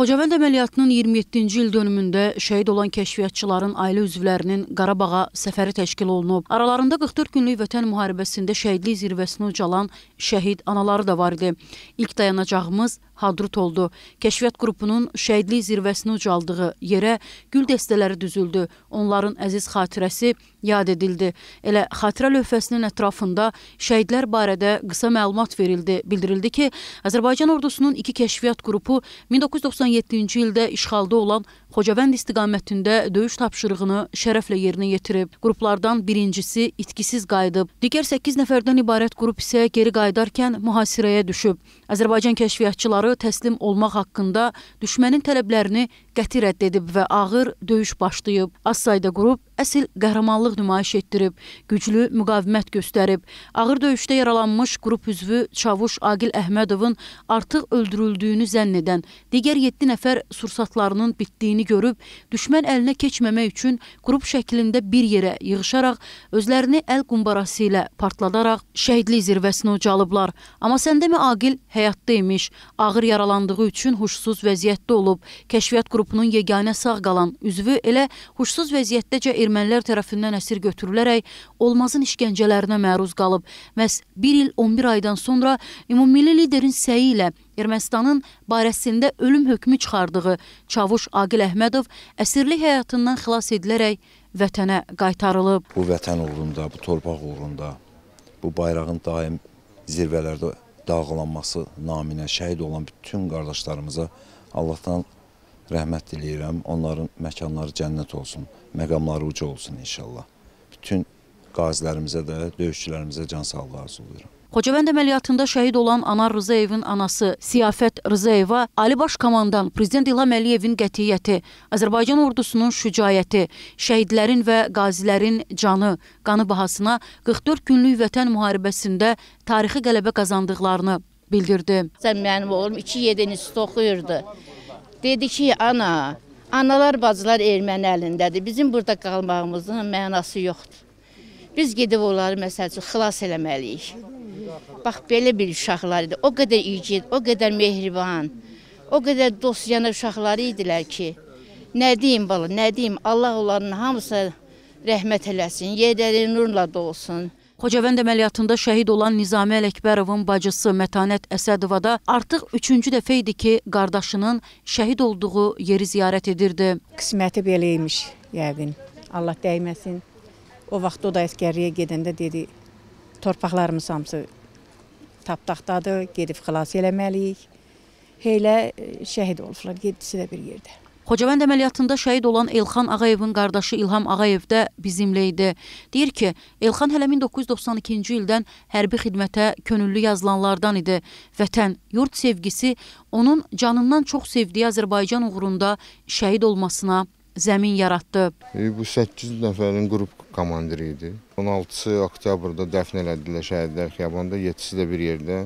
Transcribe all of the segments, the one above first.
Xocavənd əməliyyatının 27-ci il dönümündə şəhid olan kəşfiyyatçıların ailə üzvlərinin Qarabağa səfəri təşkil olunub. Aralarında 44 günlük vətən müharibəsində şəhidlik zirvəsinə ucalan şəhid anaları da var idi. İlk dayanacağımız hadrut oldu. Kəşfiyyat qrupunun şəhidlik zirvəsini ucaldığı yerə gül dəstələri düzüldü. Onların əziz xatirəsi yad edildi. Elə xatirə lövhəsinin ətrafında şəhidlər barədə qısa məlumat verildi. Bildirildi ki, Azərbaycan ordusunun iki kəşfiyyat qrupu 1997-ci ildə işğalda olan Xocavənd istiqamətində döyüş tapşırığını şərəflə yerinə yetirib. Qruplardan birincisi itkisiz qayıdıb, digər 8 nəfərdən ibarət qrup isə geri qayıdarkən mühasirəyə düşüb. Azərbaycan kəşfiyyatçıları qüvvələri təslim olmaq haqqında düşmənin tələblərini qəti rədd edib və ağır döyüş başlayıb. Az sayda qrup əsl qəhrəmanlıq nümayiş etdirib, güclü müqavimət göstərib. Ağır döyüşdə yaralanmış qrup üzvü Çavuş Agil Əhmədovun artıq öldürüldüyünü zənn edən digər 7 nəfər sursatlarının bitdiyini görüb, düşmən əlinə keçməmək üçün qrup şəklində bir yerə yığışaraq özlərini əl qumbarası ilə partladaraq şəhidlik zirvəsinə ucalıblar. Amma sən demə Agil həyatda imiş. Ağır ağır yaralandığı üçün huşsuz vəziyyətdə olub. Kəşfiyyat qrupunun yeganə sağ qalan üzvü elə huşsuz vəziyyətdəcə ermənilər tərəfindən əsir götürülərək olmazın işgəncələrinə məruz qalıb. Məs 1 il 11 aydan sonra ümummilli liderin səyi ilə Ermənistanın barəsində ölüm hökmü çıxardığı Çavuş Aqil Əhmədov əsirlik həyatından xilas edilərək vətənə qaytarılıb. Bu vətən uğrunda, bu torpaq uğrunda, bu bayrağın daim zirvələrdə dağılanması naminə şəhid olan bütün qardaşlarımıza Allahdan rəhmət diləyirəm. Onların məkanları cənnət olsun, məqamları uca olsun inşallah. Bütün qazilərimizə də, döyüşçülərimizə can sağlığı arzulayıram. Xocavənd əməliyyatında şəhid olan Anar Rızayevin anası Siyafət Rızayeva, Ali Baş Komandan Prezident İlham Əliyevin qətiyyəti, Azərbaycan ordusunun şücayəti, şəhidlərin və qazilərin canı, qanı bahasına 44 günlük vətən müharibəsində tarixi qələbə qazandıqlarını bildirdi. Sən mənim oğlum 2-7 institut oxuyurdu. Dedi ki, ana, analar bacılar erməni əlindədir. Bizim burada qalmağımızın mənası yoxdur. Biz gedib onları məsəl üçün xilas eləməliyik. Bax belə bir uşaqlar idi. O qədər igid, o qədər mehriban, o qədər dost yana uşaqları idilər ki, nə deyim bala, nə deyim? Allah onların hamısına rəhmət eləsin, yerləri nurla dolsun. Xocavənd əməliyyatında şəhid olan Nizami Ələkbərovun bacısı Mətanət Əsədova da artıq üçüncü dəfə idi ki, qardaşının şəhid olduğu yeri ziyarət edirdi. Qisməti belə imiş, yəqin. Allah dəyməsin. O vaxt o da əskərliyə gedəndə dedi, torpaqlarımız hamısı tapdaqdadır, gedib xilas eləməliyik. Heylə e, şəhid olublar, gedisi də bir yerdə. Xocavənd əməliyyatında şəhid olan Elxan Ağayevin qardaşı İlham Ağayev də bizimlə idi. Deyir ki, Elxan hələ 1992-ci ildən hərbi xidmətə könüllü yazılanlardan idi. Vətən, yurt sevgisi onun canından çox sevdiyi Azərbaycan uğrunda şəhid olmasına zəmin yaratdı. E, bu 8 nəfərin qrup komandiri idi. 16-sı oktyabrda dəfn elədilər şəhidlər xiyabanında, 7-si də bir yerdə.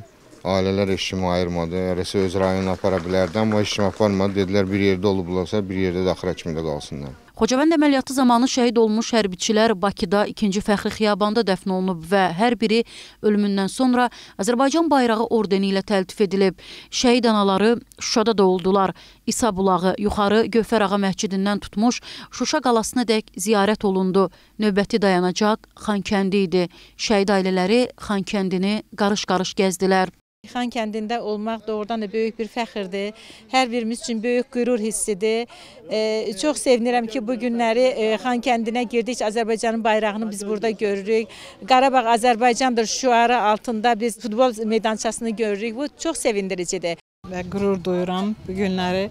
Ailələr eşimi ayırmadı, hərəsi öz rayonuna apara bilərdi, amma eşimi aparmadı. Dedilər bir yerdə olublarsa, bir yerdə daxil həkimində qalsınlar. Xocavənd əməliyyatı zamanı şəhid olmuş hərbiçilər Bakıda 2-ci fəxri xiyabanda dəfn olunub və hər biri ölümündən sonra Azərbaycan bayrağı ordeni ilə təltif edilib. Şəhid anaları Şuşada doğuldular. İsa bulağı yuxarı Gövhər ağa məscidindən tutmuş Şuşa qalasına dək ziyarət olundu. Növbəti dayanacaq Xankəndi idi. Şəhid ailələri Xankəndini qarış-qarış gəzdilər. Xan kəndində olmaq doğrudan da böyük bir fəxirdir. Hər birimiz üçün böyük qürur hissidir. E, çox sevinirəm ki, bu günləri e, Xan kəndinə girdik, Azərbaycanın bayrağını biz burada görürük. Qarabağ Azərbaycandır şüarı altında biz futbol meydançasını görürük. Bu çox sevindiricidir. Və qürur duyuram bu günləri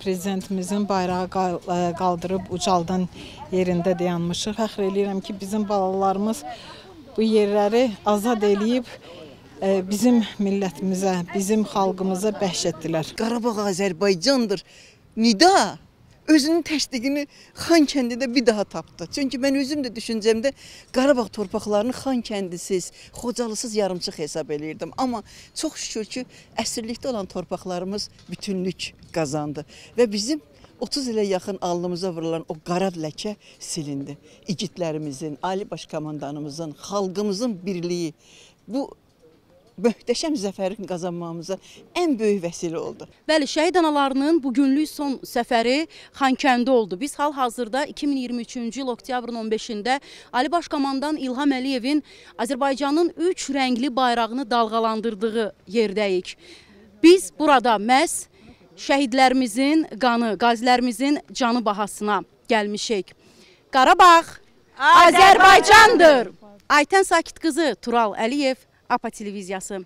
prezidentimizin bayrağı e, qaldırıb ucaldan yerində dayanmışıq. Fəxr eləyirəm ki, bizim balalarımız bu yerləri azad eləyib bizim millətimizə, bizim xalqımıza bəxş etdilər. Qarabağ Azərbaycandır. Nida özünün təsdiqini Xankəndidə bir daha tapdı. Çünki mən özüm də düşüncəmdə Qarabağ torpaqlarını Xankəndisiz, Xocalısız yarımçıq hesab eləyirdim. Amma çox şükür ki, əsirlikdə olan torpaqlarımız bütünlük qazandı və bizim 30 ilə yaxın alnımıza vurulan o qara ləkə silindi. İgidlərimizin, Ali Baş Komandanımızın, xalqımızın birliyi bu möhtəşəm zəfərin qazanmağımıza ən böyük vəsilə oldu. Bəli, şəhid analarının bugünlük son səfəri Xankəndi oldu. Biz hal-hazırda 2023-cü il oktyabrın 15-də Ali Baş Komandan İlham Əliyevin Azərbaycanın üç rəngli bayrağını dalğalandırdığı yerdəyik. Biz burada məhz şəhidlərimizin qanı, qazilərimizin canı bahasına gəlmişik. Qarabağ Azərbaycandır! Aytən Sakit qızı Tural Əliyev, Апа телевизиясы